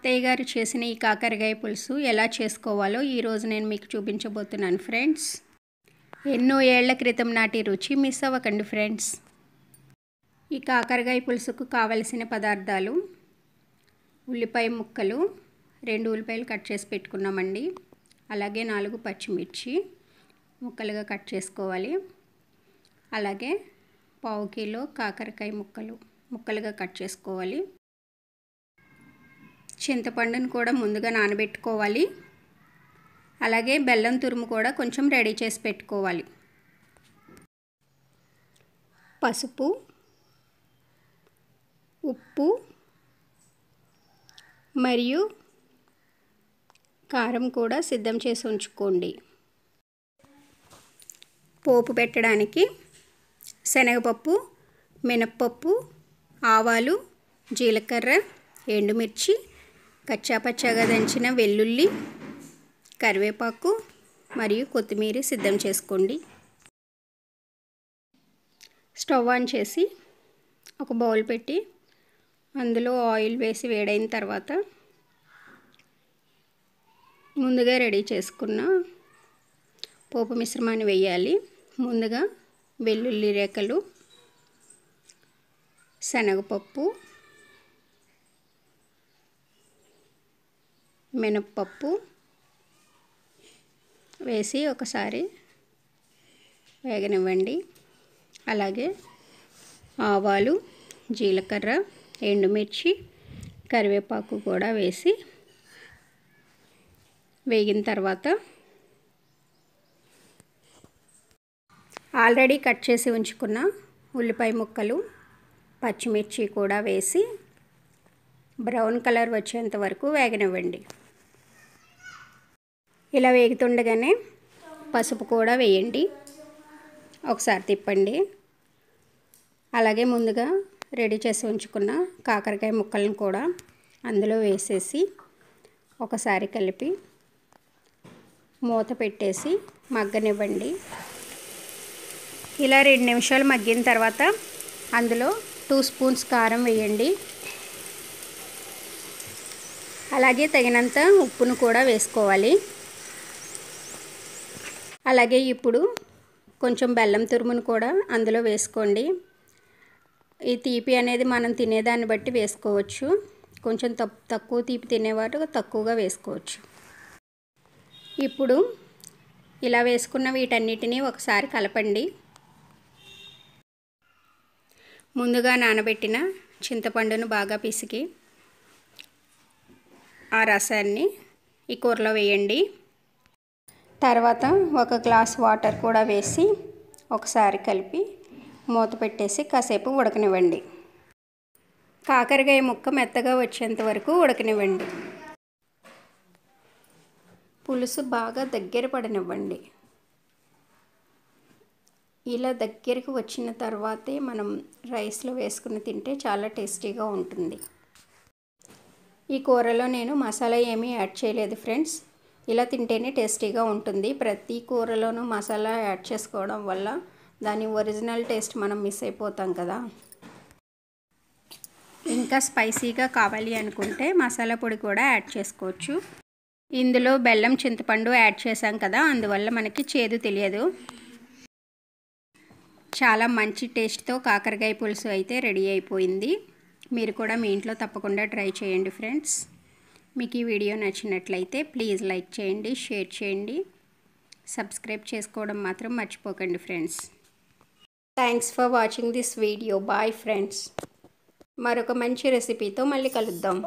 అత్తయ్య గారు చేసిన ఈ కాకరకాయ పులుసు ఎలా చేసుకోవాలో ఈరోజు నేను మీకు చూపించబోతున్నాను ఫ్రెండ్స్ ఎన్నో ఏళ్ల క్రితం నాటి రుచి మిస్ అవ్వకండి ఫ్రెండ్స్ ఈ కాకరకాయ పులుసుకు కావలసిన పదార్థాలు ఉల్లిపాయ ముక్కలు రెండు ఉల్లిపాయలు కట్ చేసి పెట్టుకున్నామండి అలాగే నాలుగు పచ్చిమిర్చి ముక్కలుగా కట్ చేసుకోవాలి అలాగే పావు కిలో కాకరకాయ ముక్కలు ముక్కలుగా కట్ చేసుకోవాలి చింతపండును కూడా ముందుగా నానబెట్టుకోవాలి అలాగే బెల్లం తురుము కూడా కొంచెం రెడీ చేసి పెట్టుకోవాలి పసుపు ఉప్పు మరియు కారం కూడా సిద్ధం చేసి ఉంచుకోండి పోపు పెట్టడానికి శనగపప్పు మినప్పప్పు ఆవాలు జీలకర్ర ఎండుమిర్చి పచ్చాపచ్చాగా దంచిన వెల్లుల్లి కరివేపాకు మరియు కొత్తిమీర సిద్ధం చేసుకోండి స్టవ్ ఆన్ చేసి ఒక బౌల్ పెట్టి అందులో ఆయిల్ వేసి వేడైన తర్వాత ముందుగా రెడీ చేసుకున్న పోపు మిశ్రమాన్ని వేయాలి ముందుగా వెల్లుల్లి రేకలు శనగపప్పు మినప్పప్పు వేసి ఒకసారి వేగనివ్వండి అలాగే ఆవాలు జీలకర్ర ఎండుమిర్చి కరివేపాకు కూడా వేసి వేగిన తర్వాత ఆల్రెడీ కట్ చేసి ఉంచుకున్న ఉల్లిపాయ ముక్కలు పచ్చిమిర్చి కూడా వేసి బ్రౌన్ కలర్ వచ్చేంత వరకు వేగనివ్వండి ఇలా వేగుతుండగానే పసుపు కూడా వేయండి ఒకసారి తిప్పండి అలాగే ముందుగా రెడీ చేసి ఉంచుకున్న కాకరకాయ ముక్కలను కూడా అందులో వేసేసి ఒకసారి కలిపి మూత పెట్టేసి మగ్గనివ్వండి ఇలా రెండు నిమిషాలు మగ్గిన తర్వాత అందులో టూ స్పూన్స్ కారం వేయండి అలాగే తగినంత ఉప్పును కూడా వేసుకోవాలి అలాగే ఇప్పుడు కొంచెం బెల్లం తురుమును కూడా అందులో వేసుకోండి ఈ తీపి అనేది మనం తినేదాన్ని బట్టి వేసుకోవచ్చు కొంచెం తక్కువ తీపి తినేవాడు తక్కువగా వేసుకోవచ్చు ఇప్పుడు ఇలా వేసుకున్న వీటన్నిటినీ ఒకసారి కలపండి ముందుగా నానబెట్టిన చింతపండును బాగా పిసికి ఆ రసాన్ని ఈ కూరలో వేయండి తర్వాత ఒక గ్లాస్ వాటర్ కూడా వేసి ఒకసారి కలిపి మూత పెట్టేసి కాసేపు ఉడకనివ్వండి కాకరకాయ ముక్క మెత్తగా వచ్చేంత వరకు ఉడకనివ్వండి పులుసు బాగా దగ్గర పడనివ్వండి ఇలా దగ్గరికి వచ్చిన తర్వాతే మనం రైస్లో వేసుకుని తింటే చాలా టేస్టీగా ఉంటుంది ఈ కూరలో నేను మసాలా ఏమీ యాడ్ చేయలేదు ఫ్రెండ్స్ ఇలా తింటేనే టేస్టీగా ఉంటుంది ప్రతి కూరలోనూ మసాలా యాడ్ చేసుకోవడం వల్ల దాని ఒరిజినల్ టేస్ట్ మనం మిస్ అయిపోతాం కదా ఇంకా స్పైసీగా కావాలి అనుకుంటే మసాలా పొడి కూడా యాడ్ చేసుకోవచ్చు ఇందులో బెల్లం చింతపండు యాడ్ చేసాం కదా అందువల్ల మనకి చేదు తెలియదు చాలా మంచి టేస్ట్తో కాకరకాయ పులుసు అయితే రెడీ అయిపోయింది మీరు కూడా మీ ఇంట్లో తప్పకుండా ట్రై చేయండి ఫ్రెండ్స్ మీకు ఈ వీడియో నచ్చినట్లయితే ప్లీజ్ లైక్ చేయండి షేర్ చేయండి సబ్స్క్రైబ్ చేసుకోవడం మాత్రం మర్చిపోకండి friends thanks for watching this video bye friends మరొక మంచి రెసిపీతో మళ్ళీ కలుద్దాం